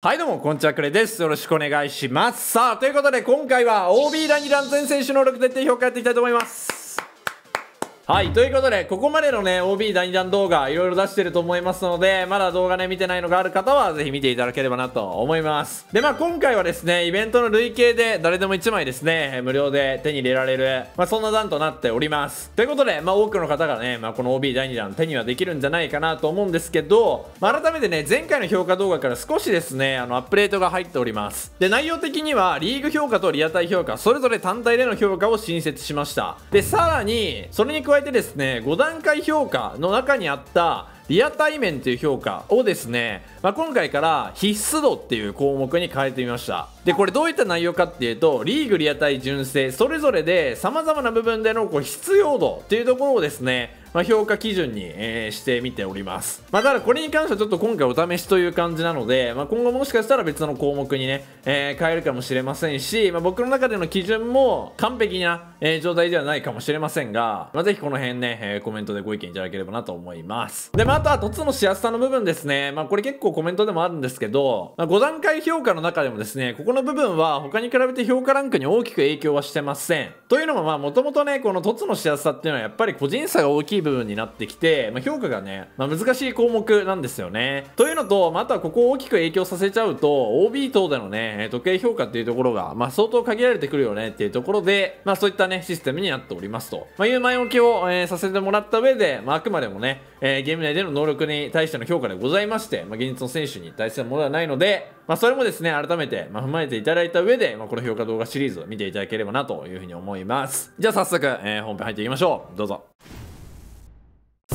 はいどうも、こんにちは、くれです。よろしくお願いします。さあ、ということで、今回は OB 第2弾全選手能力徹底評価やっていきたいと思います。はい、ということで、ここまでのね、OB 第2弾動画、いろいろ出してると思いますので、まだ動画ね、見てないのがある方は、ぜひ見ていただければなと思います。で、まあ今回はですね、イベントの累計で、誰でも1枚ですね、無料で手に入れられる、まあそんな段となっております。ということで、まあ多くの方がね、まあこの OB 第2弾手にはできるんじゃないかなと思うんですけど、まあ改めてね、前回の評価動画から少しですね、あの、アップデートが入っております。で、内容的には、リーグ評価とリアタイ評価、それぞれ単体での評価を新設しました。で、さらに、それに加ええてですね5段階評価の中にあったリア対面という評価をですね、まあ、今回から必須度っていう項目に変えてみましたでこれどういった内容かっていうとリーグリア対純正それぞれで様々な部分でのこう必要度っていうところをですねまあ、評価基準に、えー、してみております。まあ、ただこれに関してはちょっと今回お試しという感じなので、まあ、今後もしかしたら別の項目にね、えー、変えるかもしれませんし、まあ、僕の中での基準も完璧な、えー、状態ではないかもしれませんが、まあ、ぜひこの辺ね、えコメントでご意見いただければなと思います。で、まあ、あとは凸のしやすさの部分ですね。まあ、これ結構コメントでもあるんですけど、まあ、5段階評価の中でもですね、ここの部分は他に比べて評価ランクに大きく影響はしてません。というのもまあ、もともとね、この凸のしやすさっていうのはやっぱり個人差が大きい部分になってきて、まあ、評価がね、まあ、難しい項目なんですよね。というのと、まあ、とはここを大きく影響させちゃうと OB 等でのね時計評価っていうところが、まあ、相当限られてくるよねっていうところで、まあ、そういったねシステムになっておりますと、まあ、いう前置きを、えー、させてもらった上で、まあ、あくまでもね、えー、ゲーム内での能力に対しての評価でございまして、まあ、現実の選手に対するものではないので、まあ、それもですね改めて、まあ、踏まえていただいた上で、まあ、この評価動画シリーズを見ていただければなというふうに思いますじゃあ早速、えー、本編入っていきましょうどうぞ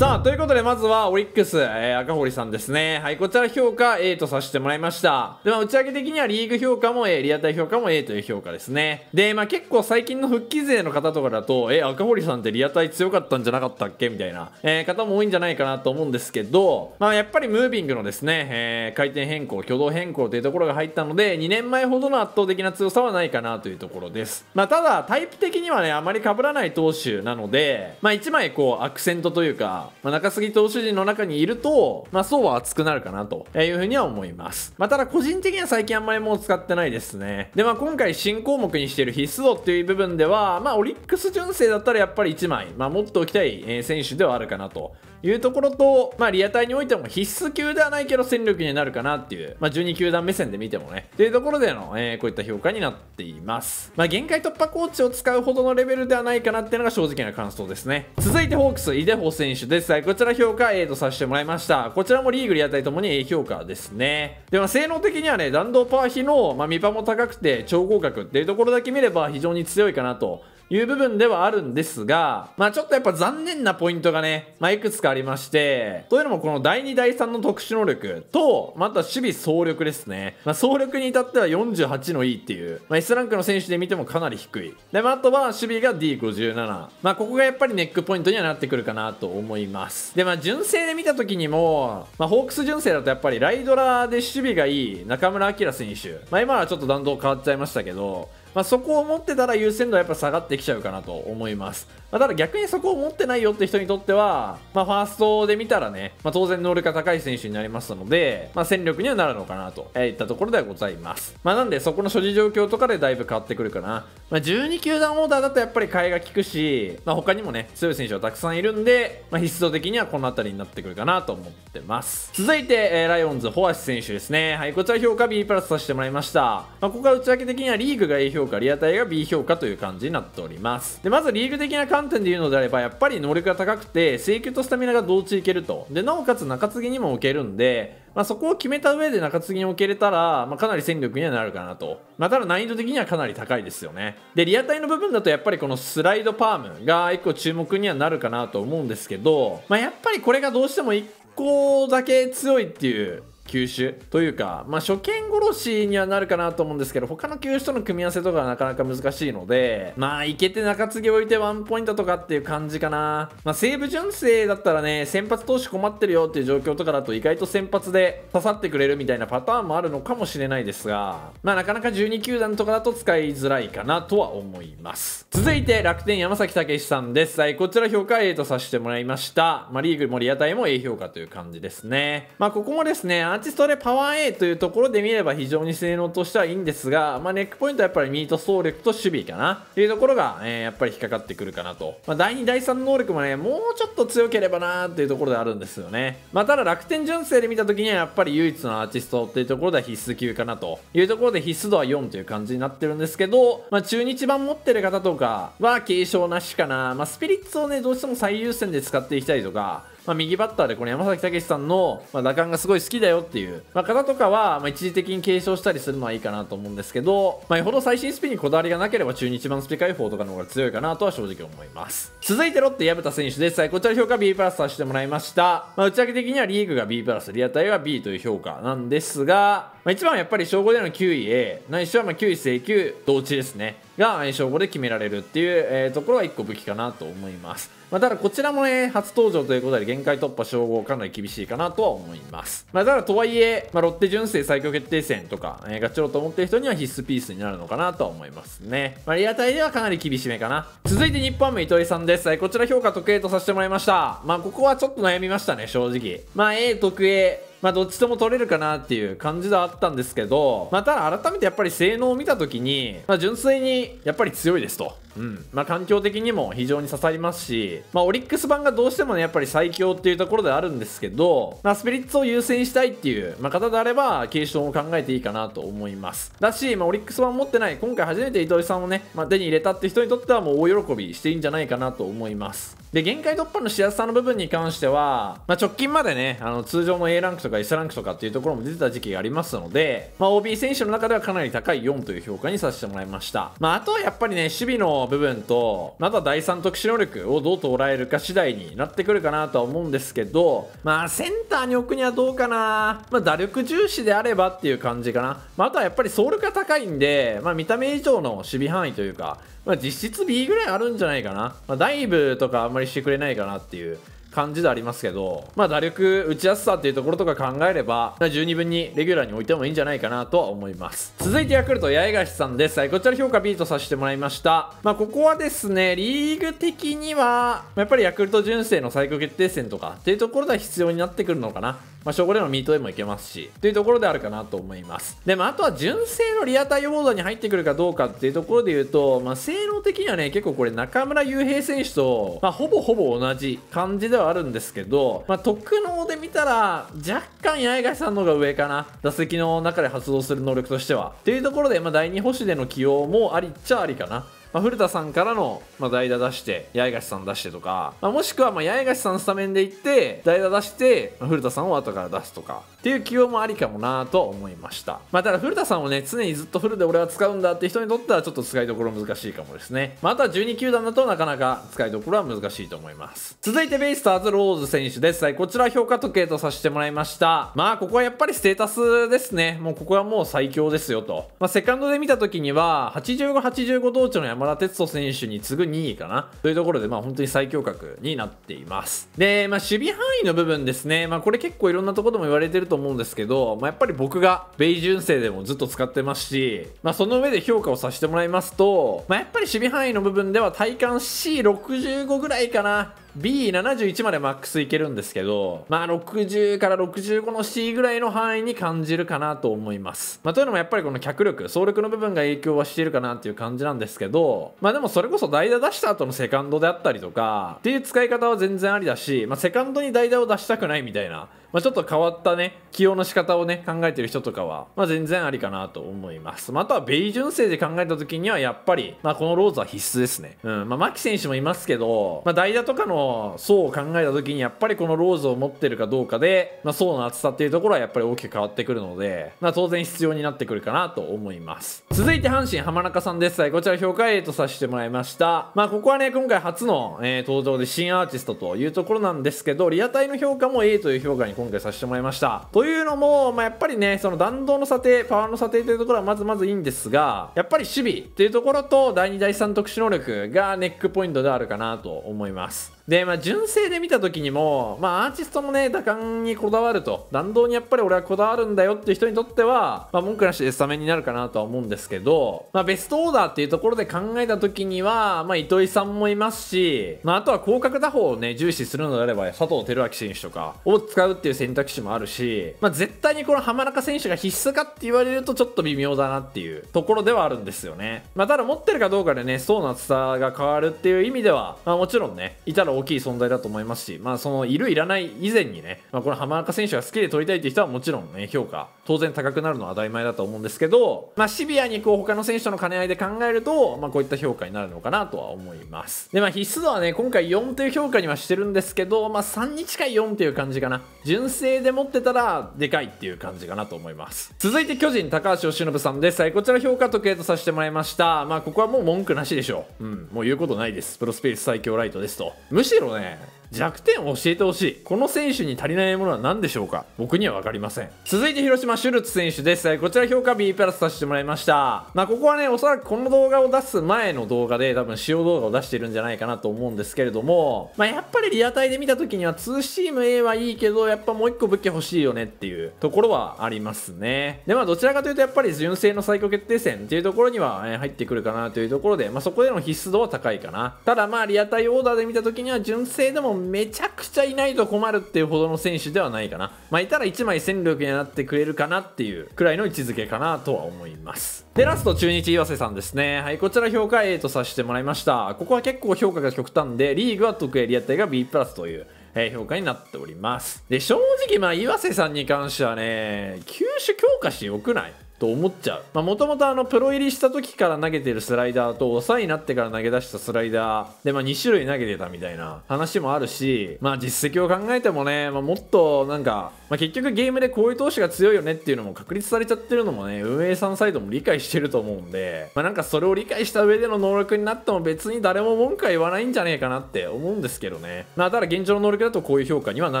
さあということでまずはオリックス、えー、赤堀さんですねはいこちら評価 A とさせてもらいましたで、まあ、打ち上げ的にはリーグ評価も A リアタイ評価も A という評価ですねでまあ結構最近の復帰勢の方とかだとえ赤堀さんってリアタイ強かったんじゃなかったっけみたいな、えー、方も多いんじゃないかなと思うんですけどまあやっぱりムービングのですね、えー、回転変更挙動変更というところが入ったので2年前ほどの圧倒的な強さはないかなというところですまあただタイプ的にはねあまり被らない投手なのでまあ1枚こうアクセントというかまあ、中杉投手陣の中にいると、まあ、そうは熱くなるかなというふうには思います。まあ、ただ個人的には最近あんまりもう使ってないですね。で、まあ、今回新項目にしている必須度っていう部分では、まあ、オリックス純正だったらやっぱり1枚、まあ、持っておきたい選手ではあるかなというところと、まあ、リアタイにおいても必須級ではないけど戦力になるかなっていう、まあ、12球団目線で見てもね、というところでの、えー、こういった評価になっています。まあ、限界突破コーチを使うほどのレベルではないかなっていうのが正直な感想ですね。続いてホークス、イデホ選手です。決済、こちら評価、A とさせてもらいました。こちらもリーグリアタイともに A 評価ですね。で、まあ、性能的にはね、弾道パー比の、まあ、ミパも高くて超合格っていうところだけ見れば非常に強いかなという部分ではあるんですが、まあちょっとやっぱ残念なポイントがね、まあいくつかありまして、というのもこの第2、第3の特殊能力と、また守備総力ですね。まあ総力に至っては48の E っていう、まあ S ランクの選手で見てもかなり低い。で、まああとは守備が D57。まあここがやっぱりネックポイントにはなってくるかなと思います。で、まあ純正で見た時にも、まあホークス純正だとやっぱりライドラーで守備がいい中村明選手。まあ今はちょっと弾道変わっちゃいましたけど、まあ、そこを持ってたら優先度はやっぱ下がってきちゃうかなと思います。まあ、ただ逆にそこを持ってないよって人にとっては、まあ、ファーストで見たらね、まあ、当然能力が高い選手になりますので、まあ、戦力にはなるのかなとえいったところではございます。まあ、なんでそこの所持状況とかでだいぶ変わってくるかな。まあ、12球団オーダーだとやっぱり替えが効くし、まあ、他にもね、強い選手はたくさんいるんで、まあ、必須的にはこの辺りになってくるかなと思ってます。続いて、えー、ライオンズ、ホアシ選手ですね。はい、こちら評価 B プラスさせてもらいました。まあ、ここが内訳的にはリーグが A 評価、リアタイが B 評価という感じになっております。で、まずリーグ的な感観点で言うのであれば、やっぱり能力が高くて、制球とスタミナが同時いけると。で、なおかつ中継ぎにも置けるんで、まあ、そこを決めた上で中継ぎに置けれたら、まあ、かなり戦力にはなるかなと。まあ、ただ難易度的にはかなり高いですよね。で、リアタイの部分だとやっぱりこのスライドパームが一個注目にはなるかなと思うんですけど、まあ、やっぱりこれがどうしても1個だけ強いっていう球種というか、まあ、初見殺しにはなるかなと思うんですけど他の球種との組み合わせとかはなかなか難しいのでまあいけて中継ぎ置いてワンポイントとかっていう感じかな、まあ、西武純正だったらね先発投手困ってるよっていう状況とかだと意外と先発で刺さってくれるみたいなパターンもあるのかもしれないですがまあなかなか12球団とかだと使いづらいかなとは思います続いて楽天山崎武さんですはいこちら評価 A とさせてもらいました、まあ、リーグもリアタイも A 評価という感じですねまあここもですねアチストでパワー A というところで見れば非常に性能としてはいいんですが、まあ、ネックポイントはやっぱりミート総力と守備かなというところが、えー、やっぱり引っかかってくるかなと、まあ、第2第3能力もねもうちょっと強ければなーというところであるんですよね、まあ、ただ楽天純正で見た時にはやっぱり唯一のアーティストっていうところでは必須級かなというところで必須度は4という感じになってるんですけど、まあ、中日版持ってる方とかは継承なしかな、まあ、スピリッツをねどうしても最優先で使っていきたいとかまあ、右バッターでこの山崎武さんの、まあ、打感がすごい好きだよっていう、まあ、方とかは、まあ、一時的に継承したりするのはいいかなと思うんですけど、まあ、よほど最新スピンにこだわりがなければ中日版スピ解放とかの方が強いかなとは正直思います続いてロッテ矢田選手ですこちら評価 B プラスさせてもらいました、まあ、内訳的にはリーグが B プラスリアタイは B という評価なんですが、まあ、一番やっぱり小5での9位 A ないしはまあ9位請求同値ですねが小5で決められるっていう、えー、ところは1個武器かなと思いますまあ、ただこちらもね、初登場ということで限界突破称号かなり厳しいかなとは思います。まあ、ただとはいえ、まあ、ロッテ純正最強決定戦とか、えー、ガチロウと思ってる人には必須ピースになるのかなとは思いますね。まあ、リアタイではかなり厳しめかな。続いて日本目糸井さんです。はい、こちら評価特 A とさせてもらいました。まあ、ここはちょっと悩みましたね、正直。まあ、A 得 A。まあ、どっちとも取れるかなっていう感じではあったんですけど、まあ、ただ改めてやっぱり性能を見た時に、まあ、純粋にやっぱり強いですと。うん。まあ、環境的にも非常に刺さりますし、まあ、オリックス版がどうしてもね、やっぱり最強っていうところであるんですけど、まあ、スピリッツを優先したいっていう、まあ、方であれば、継承を考えていいかなと思います。だし、まあ、オリックス版持ってない、今回初めて糸井さんをね、まあ、手に入れたって人にとってはもう大喜びしていいんじゃないかなと思います。で、限界突破のしやすさの部分に関しては、まあ、直近までね、あの、通常の A ランクとか S ランクとかっていうところも出てた時期がありますので、まあ、OB 選手の中ではかなり高い4という評価にさせてもらいました。まあ、あとはやっぱりね、守備の部分と、また第3特殊能力をどう捉えるか次第になってくるかなとは思うんですけど、まあ、センターに置くにはどうかなまあ、打力重視であればっていう感じかな。まあ、あとはやっぱりソールが高いんで、まあ、見た目以上の守備範囲というか、まあ、実質 B ぐらいあるんじゃないかな、まあ、ダイブとかあんまりしてくれないかなっていう感じでありますけど、まあ、打力打ちやすさっていうところとか考えれば12分にレギュラーに置いてもいいんじゃないかなとは思います続いてヤクルト八重樫さんですはいこちら評価 B とさせてもらいましたまあここはですねリーグ的にはやっぱりヤクルト純正の最高決定戦とかっていうところでは必要になってくるのかなまあ、小5でのミートでもいけますし、というところであるかなと思います。で、まあ、あとは純正のリアタイボードに入ってくるかどうかっていうところで言うと、まあ、性能的にはね、結構これ中村悠平選手と、まあ、ほぼほぼ同じ感じではあるんですけど、まあ、特能で見たら、若干八重樫さんの方が上かな。打席の中で発動する能力としては。というところで、まあ、第2星での起用もありっちゃありかな。まあ、古田さんからの、まあ、代打出して、八重樫さん出してとか、まあ、もしくは、まあ、八重樫さんスタメンで行って、代打出して、まあ、古田さんを後から出すとか、っていう起用もありかもなと思いました。まあ、ただ古田さんをね、常にずっとフルで俺は使うんだって人にとっては、ちょっと使いどころ難しいかもですね。まあ、あとは12球団だとなかなか使いどころは難しいと思います。続いて、ベイスターズローズ選手です。はい、こちら評価時計とさせてもらいました。まあ、ここはやっぱりステータスですね。もうここはもう最強ですよと。まあ、セカンドで見た時には、85、85同調の山田哲人選手に次ぐ2位かなというところで、まあ、本当に最強格になっています。で、まあ、守備範囲の部分ですね、まあ、これ結構いろんなところでも言われてると思うんですけど、まあ、やっぱり僕がベイ純正でもずっと使ってますし、まあ、その上で評価をさせてもらいますと、まあ、やっぱり守備範囲の部分では体感 C65 ぐらいかな B71 までマックスいけるんですけど、まあ60から65の C ぐらいの範囲に感じるかなと思います。まあというのもやっぱりこの脚力、走力の部分が影響はしているかなっていう感じなんですけど、まあでもそれこそ代打出した後のセカンドであったりとか、っていう使い方は全然ありだし、まあセカンドに代打を出したくないみたいな、まあ、ちょっと変わったね、起用の仕方をね、考えてる人とかは、まあ、全然ありかなと思います。まあ、あとは、ベイ純正で考えた時には、やっぱり、まあ、このローズは必須ですね。うん。まあ、牧選手もいますけど、まあ、代打とかのそ層を考えた時にやっぱりこのローズを持ってるかどうかで、まあ、層の厚さっていうところはやっぱり大きく変わってくるので、まあ、当然必要になってくるかなと思います。続いて阪神浜中さんです。こちら評価 A とさせてもらいました。まあ、ここはね、今回初の、えー、登場で新アーティストというところなんですけど、リアタイの評価も A という評価に今回させてもらいました。というのも、まあ、やっぱりね、その弾道の査定、パワーの査定というところはまずまずいいんですが、やっぱり守備っていうところと、第2、第3特殊能力がネックポイントであるかなと思います。で、まあ、純正で見た時にも、まあ、アーティストもね、打感にこだわると、弾道にやっぱり俺はこだわるんだよっていう人にとっては、まあ、文句なしでスタメンになるかなとは思うんですですけど、まあ、ベストオーダーっていうところで考えた時には、まあ、糸井さんもいますし、まあ、あとは広角打法をね、重視するのであれば、佐藤輝明選手とかを使うっていう選択肢もあるし、まあ、絶対にこの浜中選手が必須かって言われるとちょっと微妙だなっていうところではあるんですよね。まあ、ただ持ってるかどうかでね、層の厚さが変わるっていう意味では、まあ、もちろんね、いたら大きい存在だと思いますし、まあ、そのいるいらない以前にね、まあ、この浜中選手が好きで取りたいっていう人はもちろんね、評価、当然高くなるのは当たり前だと思うんですけど、まあ、シビア肉を他の選手との兼ね合いで考えると、まあ、こういった評価になるのかなとは思います。で、まあ、必須度はね、今回4という評価にはしてるんですけど、まあ、3に近い4っていう感じかな。純正で持ってたら、でかいっていう感じかなと思います。続いて巨人、高橋由伸さんです。はい、こちら評価と計とさせてもらいました。まあ、ここはもう文句なしでしょう。うん、もう言うことないです。プロスペース最強ライトですと。むしろね、弱点を教えてほしいこの選手に足りないものは何でしょうか僕には分かりません続いて広島シュルツ選手ですこちら評価 B プラスさせてもらいましたまあここはねおそらくこの動画を出す前の動画で多分使用動画を出してるんじゃないかなと思うんですけれどもまあやっぱりリアタイで見た時には2シーム A はいいけどやっぱもう1個武器欲しいよねっていうところはありますねでまあどちらかというとやっぱり純正の最高決定戦っていうところには入ってくるかなというところでまあそこでの必須度は高いかなただまあリアタイオーダーで見た時には純正でもめちゃくちゃいないと困るっていうほどの選手ではないかな。まあ、いたら1枚戦力になってくれるかなっていうくらいの位置づけかなとは思います。で、ラスト中日岩瀬さんですね。はい、こちら評価 A とさせてもらいました。ここは結構評価が極端で、リーグは特エリアタイが B プラスという。え評価になっております。で、正直、まあ、岩瀬さんに関してはね、球種強化してよくないと思っちゃうもともとプロ入りした時から投げてるスライダーと抑えになってから投げ出したスライダーで、まあ、2種類投げてたみたいな話もあるし、まあ、実績を考えてもね、まあ、もっとなんか、まあ、結局ゲームでこういう投手が強いよねっていうのも確立されちゃってるのもね運営さんサイドも理解してると思うんで、まあ、なんかそれを理解した上での能力になっても別に誰も文句は言わないんじゃねえかなって思うんですけどね、まあ、ただ現状の能力だとこういう評価にはな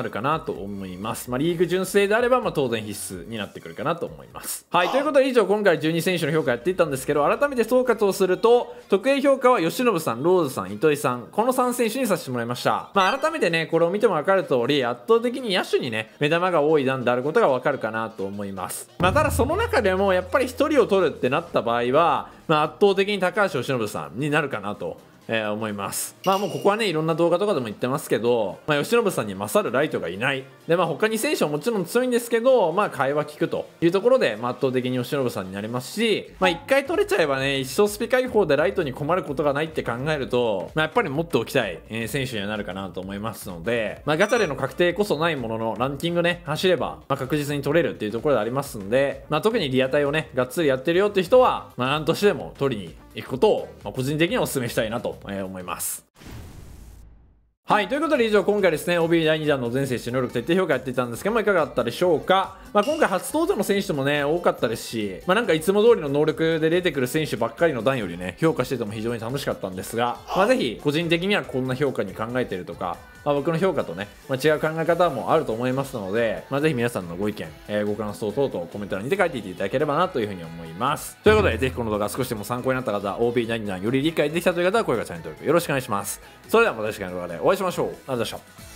るかなと思います、まあ、リーグ純正であればまあ当然必須になってくるかなと思いますはいということでことで以上今回12選手の評価やっていったんですけど改めて総括をすると特 A 評価は由伸さんローズさん糸井さんこの3選手にさせてもらいました、まあ、改めてねこれを見ても分かる通り圧倒的に野手にね目玉が多い段であることが分かるかなと思います、まあ、ただその中でもやっぱり1人を取るってなった場合は、まあ、圧倒的に高橋由伸さんになるかなとえー、思いますまあもうここはねいろんな動画とかでも言ってますけど、まあ、吉信さんに勝るライトがいないでまあ他に選手はもちろん強いんですけどまあ会話聞くというところで、まあ、圧倒的に吉信さんになりますしまあ1回取れちゃえばね一生スピ解放でライトに困ることがないって考えると、まあ、やっぱり持っておきたい、えー、選手にはなるかなと思いますので、まあ、ガチャでの確定こそないもののランキングね走れば、まあ、確実に取れるっていうところでありますんで、まあ、特にリアタイをねがっつりやってるよって人は、まあ、何としても取りにいくことを、ま個人的にお勧めしたいなと思います。はい。ということで以上、今回ですね、OB 第2弾の全選手能力徹底評価やっていたんですけども、いかがだったでしょうか。まあ、今回初登場の選手もね、多かったですし、まあ、なんかいつも通りの能力で出てくる選手ばっかりの段よりね、評価してても非常に楽しかったんですが、まあ、ぜひ、個人的にはこんな評価に考えてるとか、まあ、僕の評価とね、まあ、違う考え方もあると思いますので、まあ、ぜひ皆さんのご意見、えー、ご感想等々コメント欄にて書いていていただければなというふうに思いますということでぜひこの動画少しでも参考になった方 OB99 より理解できたという方は高評価チャンネル登録よろしくお願いしますそれではまた次回の動画でお会いしましょうありがとうございました